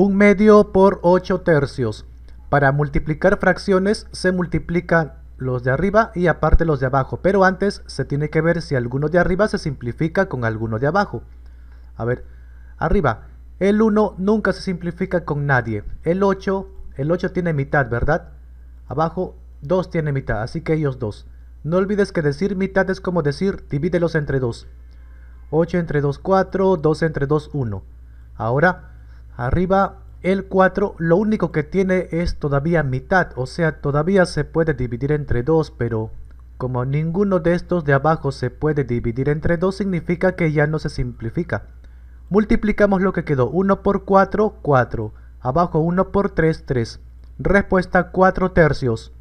Un medio por 8 tercios. Para multiplicar fracciones se multiplican los de arriba y aparte los de abajo. Pero antes se tiene que ver si alguno de arriba se simplifica con alguno de abajo. A ver, arriba. El 1 nunca se simplifica con nadie. El 8, el 8 tiene mitad, ¿verdad? Abajo 2 tiene mitad, así que ellos dos. No olvides que decir mitad es como decir divídelos entre 2. 8 entre 2, 4. 2 entre 2, 1. Ahora Arriba el 4 lo único que tiene es todavía mitad, o sea, todavía se puede dividir entre 2, pero como ninguno de estos de abajo se puede dividir entre 2, significa que ya no se simplifica. Multiplicamos lo que quedó, 1 por 4, 4, abajo 1 por 3, 3. Respuesta 4 tercios.